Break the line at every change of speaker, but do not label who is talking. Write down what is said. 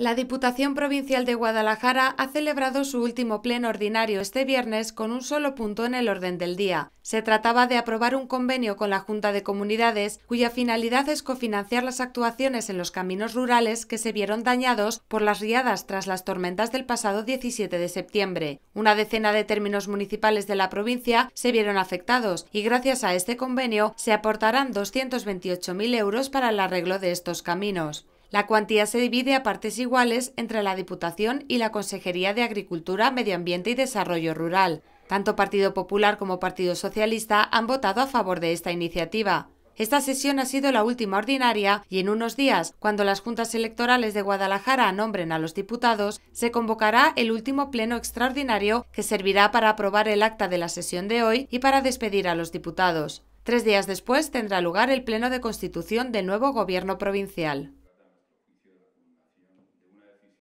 La Diputación Provincial de Guadalajara ha celebrado su último pleno ordinario este viernes con un solo punto en el orden del día. Se trataba de aprobar un convenio con la Junta de Comunidades cuya finalidad es cofinanciar las actuaciones en los caminos rurales que se vieron dañados por las riadas tras las tormentas del pasado 17 de septiembre. Una decena de términos municipales de la provincia se vieron afectados y gracias a este convenio se aportarán 228.000 euros para el arreglo de estos caminos. La cuantía se divide a partes iguales entre la Diputación y la Consejería de Agricultura, Medio Ambiente y Desarrollo Rural. Tanto Partido Popular como Partido Socialista han votado a favor de esta iniciativa. Esta sesión ha sido la última ordinaria y en unos días, cuando las juntas electorales de Guadalajara nombren a los diputados, se convocará el último pleno extraordinario que servirá para aprobar el acta de la sesión de hoy y para despedir a los diputados. Tres días después tendrá lugar el pleno de constitución del nuevo gobierno provincial.